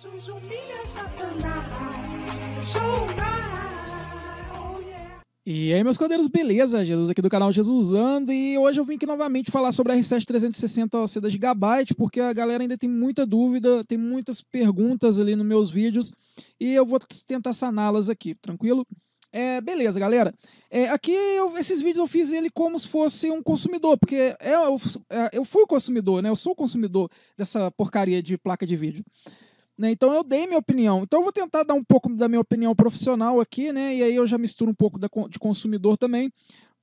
Jesus humilha Satanás. E aí, meus cordeiros, beleza? Jesus aqui do canal Jesus Ando e hoje eu vim aqui novamente falar sobre a R7 360 OC da Gigabyte, porque a galera ainda tem muita dúvida, tem muitas perguntas ali nos meus vídeos e eu vou tentar saná-las aqui, tranquilo? É, beleza, galera. É, aqui eu, esses vídeos eu fiz ele como se fosse um consumidor, porque é, eu, eu, é, eu fui o consumidor, né? Eu sou o consumidor dessa porcaria de placa de vídeo. Né? Então eu dei minha opinião. Então eu vou tentar dar um pouco da minha opinião profissional aqui, né? E aí eu já misturo um pouco da, de consumidor também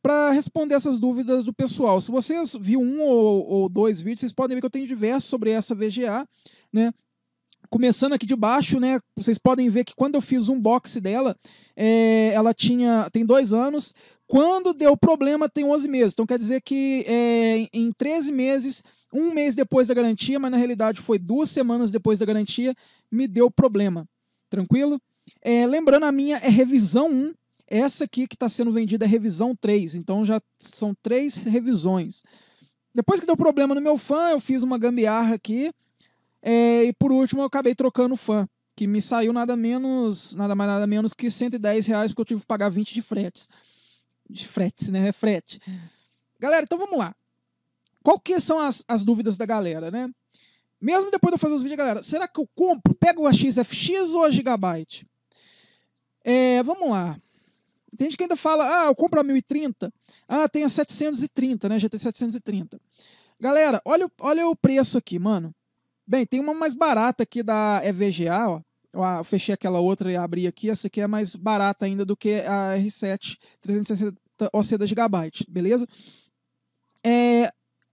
para responder essas dúvidas do pessoal. Se vocês viram um ou, ou, dois vídeos, vocês podem ver que eu tenho diversos sobre essa VGA, né? começando aqui de baixo, né? Vocês podem ver que quando eu fiz um box dela, é, ela tinha tem dois anos. Quando deu problema, tem 11 meses. Então quer dizer que é, em 13 meses, um mês depois da garantia, mas na realidade foi duas semanas depois da garantia, me deu problema. Tranquilo? É, lembrando, a minha é revisão 1. Essa aqui que está sendo vendida é revisão 3. Então já são três revisões. Depois que deu problema no meu fã, eu fiz uma gambiarra aqui é, e por último, eu acabei trocando fã, que me saiu nada menos, nada mais nada menos que 110 reais, porque eu tive que pagar 20 de fretes. De fretes, né? É frete. Galera, então vamos lá. Qual que são as, as dúvidas da galera, né? Mesmo depois de eu fazer os vídeos, galera, será que eu compro? Pego a XFX ou a Gigabyte? É, vamos lá. Tem gente que ainda fala, ah, eu compro a 1030. Ah, tem a 730, né? GT 730. Galera, olha, olha o preço aqui, mano. Bem, tem uma mais barata aqui da EVGA, ó. Eu ah, fechei aquela outra e abri aqui. Essa aqui é mais barata ainda do que a R7 360 OC beleza? É,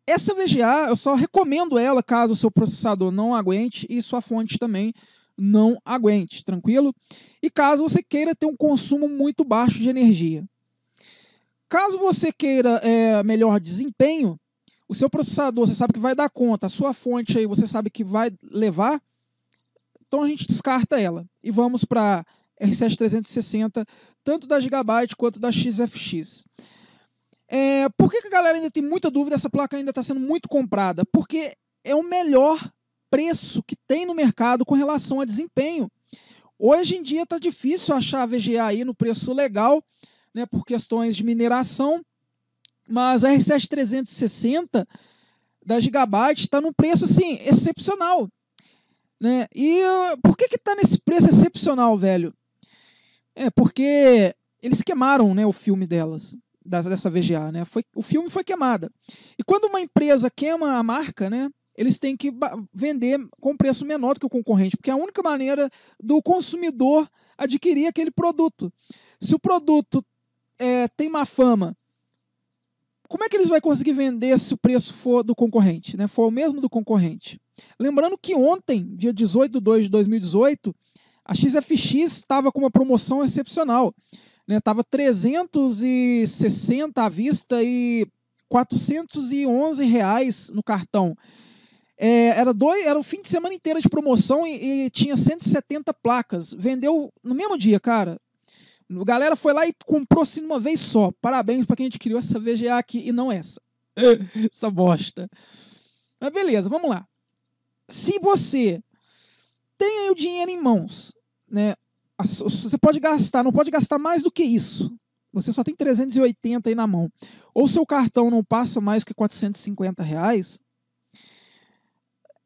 essa VGA, eu só recomendo ela caso o seu processador não aguente e sua fonte também não aguente, tranquilo? E caso você queira ter um consumo muito baixo de energia. Caso você queira é, melhor desempenho, o seu processador você sabe que vai dar conta, a sua fonte aí você sabe que vai levar, então a gente descarta ela e vamos para R7 360, tanto da Gigabyte quanto da XFX. É, por que, que a galera ainda tem muita dúvida? Essa placa ainda está sendo muito comprada? Porque é o melhor preço que tem no mercado com relação a desempenho. Hoje em dia está difícil achar a VGA aí no preço legal, né, por questões de mineração. Mas a R7 360 da Gigabyte está num preço assim excepcional, né? E uh, por que que está nesse preço excepcional, velho? É porque eles queimaram, né, o filme delas, dessa VGA, né? Foi, o filme foi queimada. E quando uma empresa queima a marca, né, eles têm que vender com preço menor do que o concorrente, porque é a única maneira do consumidor adquirir aquele produto. Se o produto é, tem má fama como é que eles vão conseguir vender se o preço for do concorrente, né? For o mesmo do concorrente. Lembrando que ontem, dia 18 de 2 de 2018, a XFX estava com uma promoção excepcional. Né? Tava 360 à vista e 411 reais no cartão. É, era, dois, era o fim de semana inteiro de promoção e, e tinha 170 placas. Vendeu no mesmo dia, cara. A galera foi lá e comprou assim uma vez só. Parabéns para quem adquiriu essa VGA aqui e não essa. essa bosta. Mas beleza, vamos lá. Se você tem aí o dinheiro em mãos, né? Você pode gastar, não pode gastar mais do que isso. Você só tem 380 aí na mão. Ou seu cartão não passa mais que 450 reais.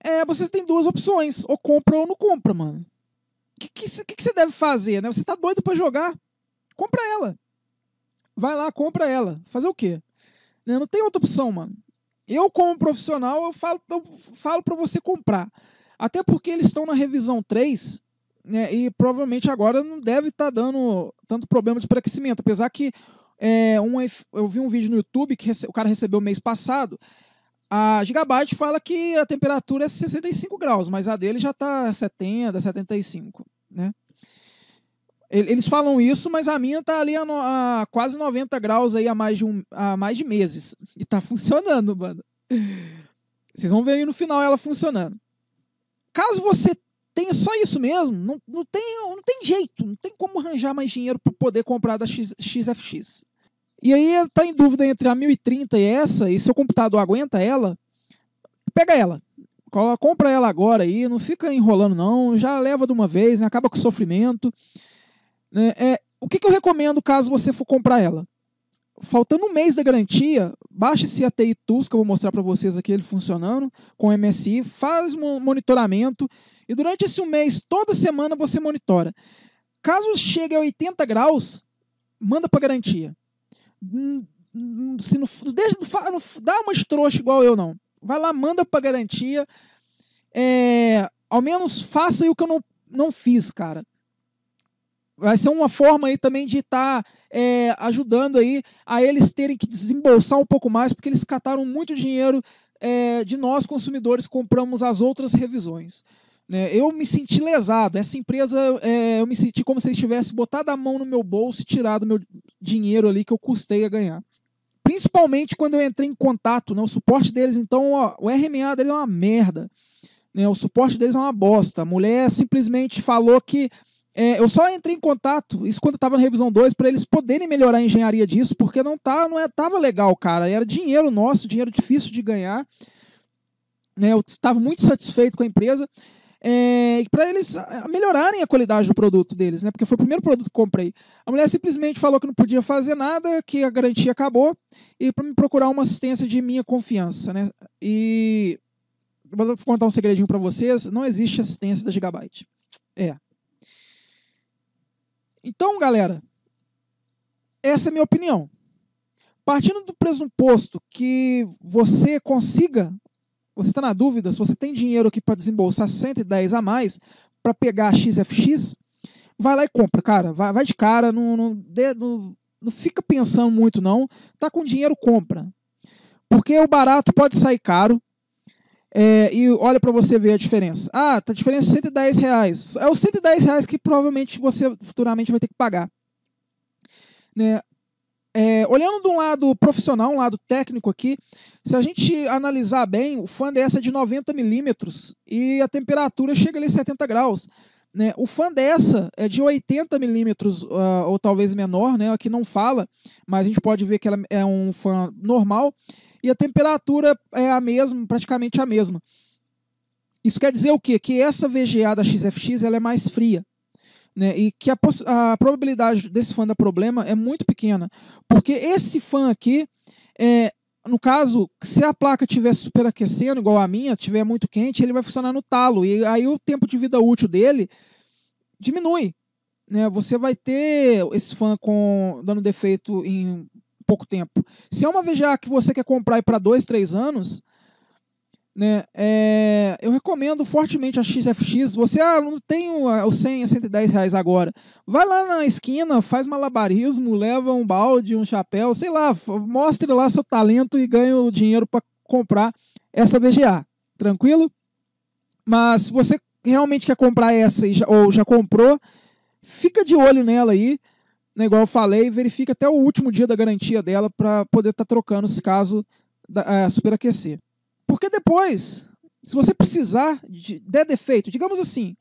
É, você tem duas opções. Ou compra ou não compra, mano. O que, que, que, você deve fazer? Né? Você tá doido para jogar? compra ela. Vai lá, compra ela. Fazer o quê? Né, não tem outra opção, mano. Eu, como profissional, eu falo, eu falo para você comprar. Até porque eles estão na revisão 3, né, e provavelmente agora não deve estar tá dando tanto problema de aquecimento, Apesar que é, um, eu vi um vídeo no YouTube que o cara recebeu mês passado. A Gigabyte fala que a temperatura é 65 graus, mas a dele já está 70, 75, né? Eles falam isso, mas a minha tá ali a, no, a, quase 90 graus aí há mais de, um, há mais de meses. E tá funcionando, mano. Vocês vão ver aí no final ela funcionando. Caso você tenha só isso mesmo, não, não, tem, não tem jeito, não tem como arranjar mais dinheiro para poder comprar da X, XFX. E aí tá em dúvida entre a 1030 e essa, e seu computador aguenta ela, pega ela. Compra ela agora aí, não fica enrolando não, já leva de uma vez, né? acaba com o sofrimento. Né? É, o que, que eu recomendo caso você for comprar ela? faltando um mês da garantia, baixa esse ATI TUS que eu vou mostrar para vocês aqui ele funcionando com MSI, faz um monitoramento e durante esse um mês, toda semana você monitora. Caso chegue a 80 graus, manda para garantia. Se não, deixa, não dá uma estroxa igual eu não. Vai lá, manda para garantia. É, ao menos faça o que eu não, não fiz, cara vai ser uma forma aí também de estar tá, é, ajudando aí a eles terem que desembolsar um pouco mais, porque eles cataram muito dinheiro é, de nós consumidores compramos as outras revisões. Né? Eu me senti lesado. Essa empresa, é, eu me senti como se eles tivessem botado a mão no meu bolso e tirado meu dinheiro ali que eu custei a ganhar. Principalmente quando eu entrei em contato, né? o suporte deles, então, ó, o RMA dele é uma merda. Né? O suporte deles é uma bosta. A mulher simplesmente falou que é, eu só entrei em contato, isso quando estava na revisão 2, para eles poderem melhorar a engenharia disso, porque não tá, não é, tava legal, cara. Era dinheiro nosso, dinheiro difícil de ganhar. Né? Eu estava muito satisfeito com a empresa. É, para eles ah, ah, melhorarem a qualidade do produto deles, né? Porque foi o primeiro produto que comprei. A mulher simplesmente falou que não podia fazer nada, que a garantia acabou, e para me procurar uma assistência de minha confiança, né? E vou contar um segredinho para vocês: não existe assistência da Gigabyte. É, então, galera, essa é a minha opinião. Partindo do pressuposto que você consiga, você está na dúvida, se você tem dinheiro aqui para desembolsar 110 a mais para pegar a XFX, vai lá e compra, cara. Vai, vai de cara, não, não, não, não fica pensando muito, não. Tá com dinheiro, compra. Porque o barato pode sair caro, é, e olha para você ver a diferença. Ah, tá a diferença é 110 reais. É os 110 reais que provavelmente você futuramente vai ter que pagar. Né? É, olhando de um lado profissional, um lado técnico aqui, se a gente analisar bem, o fã dessa é de 90 milímetros e a temperatura chega ali a 70 graus. Né? O fã dessa é de 80 milímetros uh, ou talvez menor, né? aqui não fala, mas a gente pode ver que ela é um fã normal e a temperatura é a mesma, praticamente a mesma. Isso quer dizer o quê? Que essa VGA da XFX ela é mais fria. Né? E que a, a probabilidade desse fã dar problema é muito pequena. Porque esse fã aqui, é, no caso, se a placa estiver superaquecendo, igual a minha, estiver muito quente, ele vai funcionar no talo. E aí o tempo de vida útil dele diminui. Né? Você vai ter esse fã com, dando defeito em pouco tempo. Se é uma VGA que você quer comprar para dois, três anos, né, é, eu recomendo fortemente a XFX. Você ah, não tem o, o 100, 110 reais agora. Vai lá na esquina, faz malabarismo, leva um balde, um chapéu, sei lá, mostre lá seu talento e ganha o dinheiro para comprar essa VGA. Tranquilo? Mas se você realmente quer comprar essa já, ou já comprou, fica de olho nela aí né, igual eu falei, verifica até o último dia da garantia dela para poder estar tá trocando se caso da, é, superaquecer. Porque depois, se você precisar, de, der defeito, digamos assim,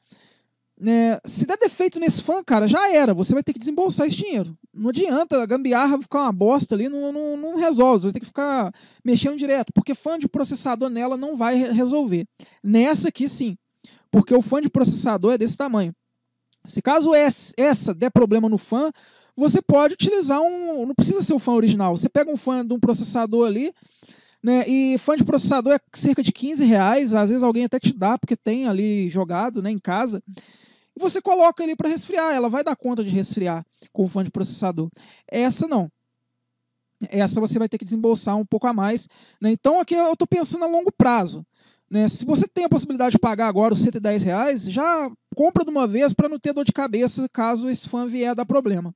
né, se der defeito nesse fã, cara, já era, você vai ter que desembolsar esse dinheiro. Não adianta, a gambiarra ficar uma bosta ali, não, não, não resolve, você vai ter que ficar mexendo direto, porque fã de processador nela não vai resolver. Nessa aqui sim, porque o fã de processador é desse tamanho. Se caso essa der problema no fã, você pode utilizar um. Não precisa ser o fã original. Você pega um fã de um processador ali, né? E fã de processador é cerca de 15 reais. Às vezes alguém até te dá, porque tem ali jogado né, em casa. E você coloca ele para resfriar. Ela vai dar conta de resfriar com o fã de processador. Essa não. Essa você vai ter que desembolsar um pouco a mais. Né? Então aqui eu estou pensando a longo prazo. Né? Se você tem a possibilidade de pagar agora os 110 reais, já compra de uma vez para não ter dor de cabeça caso esse fã vier dar problema.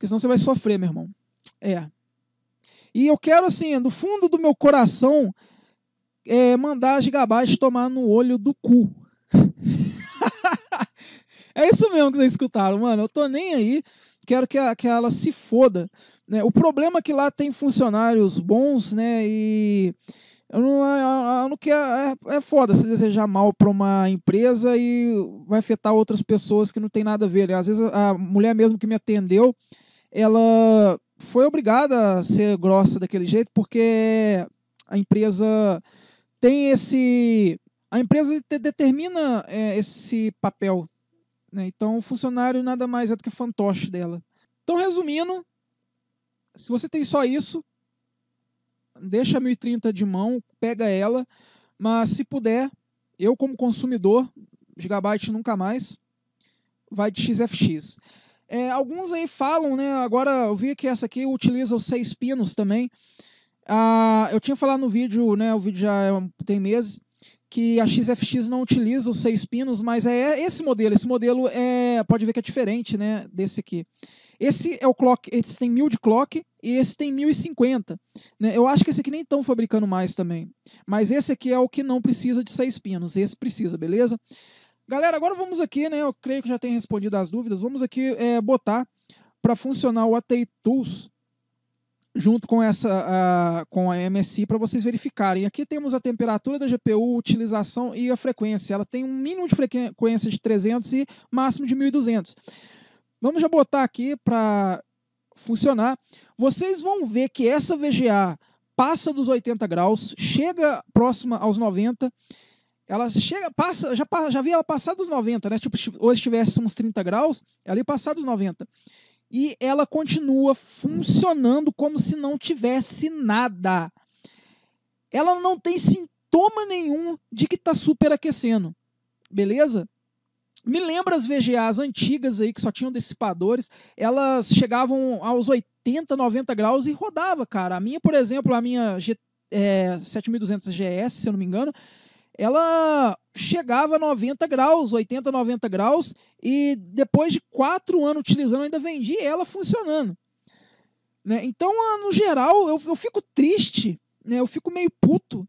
Porque senão você vai sofrer, meu irmão. É. E eu quero, assim, do fundo do meu coração, é, mandar as Gigabyte tomar no olho do cu. é isso mesmo que vocês escutaram, mano. Eu tô nem aí. Quero que, a, que ela se foda. Né? O problema é que lá tem funcionários bons, né? E eu não, eu, eu não quero. É, é foda se desejar mal para uma empresa e vai afetar outras pessoas que não tem nada a ver. Né? Às vezes a mulher mesmo que me atendeu ela foi obrigada a ser grossa daquele jeito porque a empresa tem esse. A empresa determina é, esse papel. Né? Então, o funcionário nada mais é do que fantoche dela. Então, resumindo, se você tem só isso, deixa a 1030 de mão, pega ela, mas se puder, eu como consumidor, Gigabyte nunca mais, vai de XFX. É, alguns aí falam, né? Agora eu vi que essa aqui utiliza os seis pinos também. Ah, eu tinha falado no vídeo, né? O vídeo já é tem meses que a XFX não utiliza os seis pinos, mas é esse modelo. Esse modelo é, pode ver que é diferente, né, desse aqui. Esse é o clock, esse tem mil de clock e esse tem 1050. Né? Eu acho que esse aqui nem estão fabricando mais também. Mas esse aqui é o que não precisa de seis pinos, esse precisa, beleza? Galera, agora vamos aqui, né? Eu creio que já tem respondido as dúvidas. Vamos aqui é, botar para funcionar o ATI Tools junto com essa com a MSI para vocês verificarem. Aqui temos a temperatura da GPU, utilização e a frequência. Ela tem um mínimo de frequência de 300 e máximo de 1200. Vamos já botar aqui para funcionar. Vocês vão ver que essa VGA passa dos 80 graus, chega próxima aos 90 ela chega, passa, já, já vi ela passar dos 90, né? Tipo, hoje tivesse uns 30 graus, ela é ia passar dos 90. E ela continua funcionando como se não tivesse nada. Ela não tem sintoma nenhum de que tá superaquecendo. Beleza? Me lembra as VGAs antigas aí que só tinham dissipadores, elas chegavam aos 80, 90 graus e rodava, cara. A minha, por exemplo, a minha G, é, 7200 GS, se eu não me engano, ela chegava a 90 graus, 80, 90 graus, e depois de quatro anos utilizando, ainda vendi ela funcionando. Né? Então, ah, no geral, eu, eu fico triste, né? eu fico meio puto,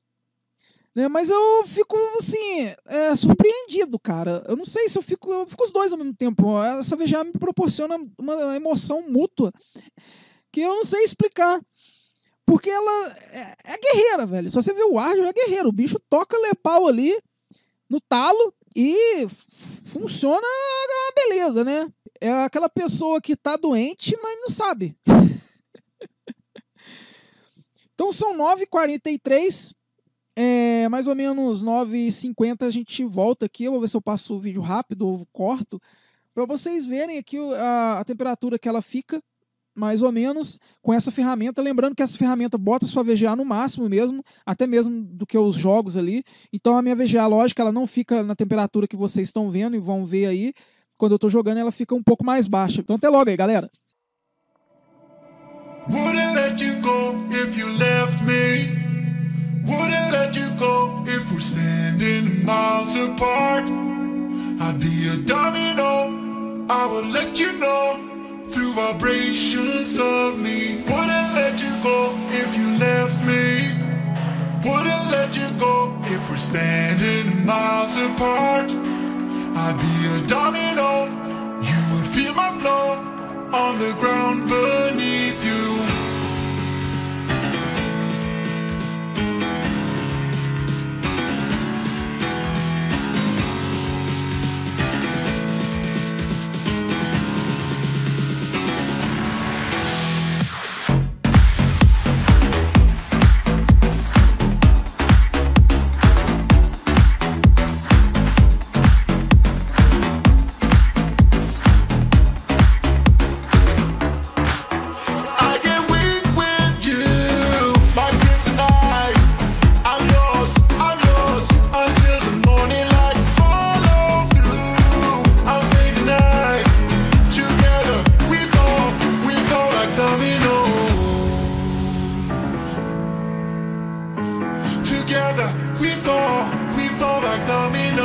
né? mas eu fico, assim, é, surpreendido, cara. Eu não sei se eu fico, eu fico os dois ao mesmo tempo. Essa VGA me proporciona uma emoção mútua que eu não sei explicar. Porque ela é, é guerreira, velho. Se você vê o Arjun, é guerreiro. O bicho toca lepau ali no talo e funciona uma beleza, né? É aquela pessoa que tá doente, mas não sabe. então são 9h43. É, mais ou menos 9h50 a gente volta aqui. Eu vou ver se eu passo o vídeo rápido ou corto. Para vocês verem aqui a, a temperatura que ela fica mais ou menos, com essa ferramenta. Lembrando que essa ferramenta bota sua VGA no máximo mesmo, até mesmo do que os jogos ali. Então a minha VGA, lógica ela não fica na temperatura que vocês estão vendo e vão ver aí. Quando eu estou jogando, ela fica um pouco mais baixa. Então até logo aí, galera. I would let you know. vibrations of me. Wouldn't let you go if you left me. Wouldn't let you go if we're standing miles apart. I'd be a domino, you would feel my flow on the ground, but. like dominoes.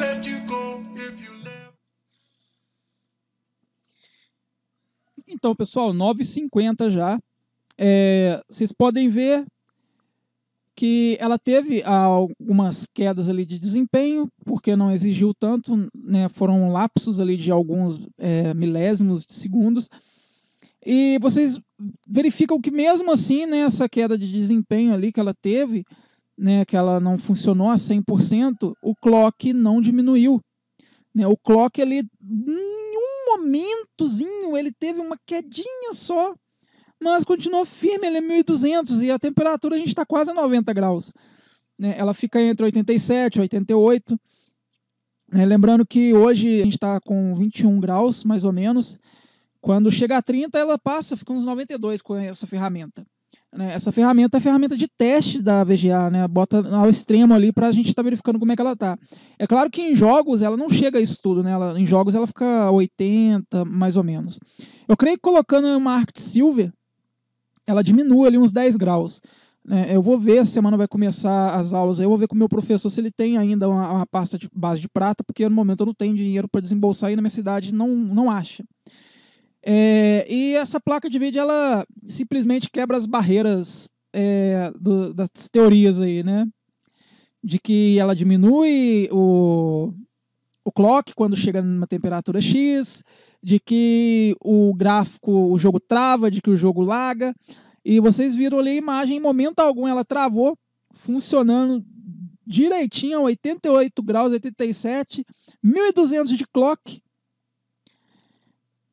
let you go if you left. Então, pessoal, 9h50 já. É, vocês podem ver que ela teve algumas quedas ali de desempenho, porque não exigiu tanto, né? foram lapsos ali de alguns é, milésimos de segundos, e vocês verificam que mesmo assim, né, essa queda de desempenho ali que ela teve, né, que ela não funcionou a 100%, o clock não diminuiu. Né? O clock, ele, em um momentozinho, ele teve uma quedinha só, mas continuou firme, ele é 1.200 e a temperatura a gente está quase a 90 graus. Né? Ela fica entre 87 e 88. Né? Lembrando que hoje a gente está com 21 graus, mais ou menos, quando chega a 30, ela passa, fica uns 92 com essa ferramenta. Né? Essa ferramenta é a ferramenta de teste da VGA, né? Bota ao extremo ali para a gente estar tá verificando como é que ela tá. É claro que em jogos ela não chega a isso tudo, né? Ela, em jogos ela fica 80, mais ou menos. Eu creio que colocando uma Arct Silver, ela diminui ali uns 10 graus. Né? eu vou ver, a semana vai começar as aulas, eu vou ver com o meu professor se ele tem ainda uma, uma pasta de base de prata, porque no momento eu não tenho dinheiro para desembolsar e na minha cidade não, não acha. É, e essa placa de vídeo, ela simplesmente quebra as barreiras é, do, das teorias aí, né? De que ela diminui o, o clock quando chega numa temperatura X, de que o gráfico, o jogo trava, de que o jogo laga. E vocês viram ali a imagem, em momento algum ela travou, funcionando direitinho, 88 graus, 87, 1200 de clock,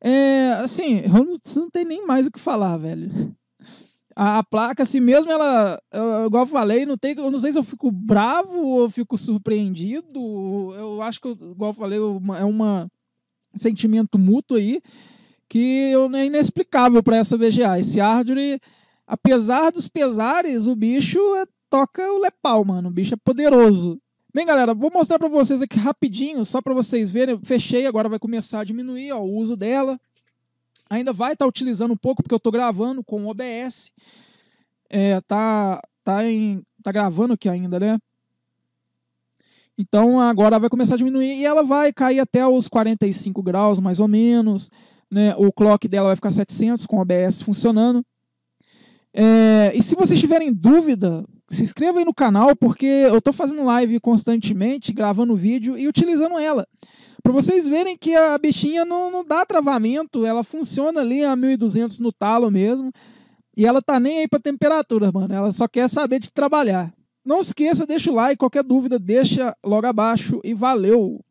é, assim, eu não tem nem mais o que falar, velho. A, a placa, assim mesmo, ela, eu, igual eu falei, não tem, eu não sei se eu fico bravo ou fico surpreendido. Eu acho que, igual eu falei, é um sentimento mútuo aí que eu, é inexplicável para essa VGA. Esse Ardure, apesar dos pesares, o bicho é, toca o Lepal, mano. O bicho é poderoso. Bem, galera, vou mostrar para vocês aqui rapidinho, só para vocês verem. Fechei, agora vai começar a diminuir ó, o uso dela. Ainda vai estar tá utilizando um pouco, porque eu estou gravando com o OBS. É, tá, tá, em, tá gravando aqui ainda, né? Então agora vai começar a diminuir e ela vai cair até os 45 graus, mais ou menos. Né? O clock dela vai ficar 700 com o OBS funcionando. É, e se vocês tiverem dúvida, se inscreva aí no canal, porque eu estou fazendo live constantemente, gravando vídeo e utilizando ela. Para vocês verem que a bichinha não, não dá travamento, ela funciona ali a 1200 no talo mesmo. E ela tá nem aí para temperatura, mano. Ela só quer saber de trabalhar. Não esqueça, deixa o like, qualquer dúvida deixa logo abaixo e valeu!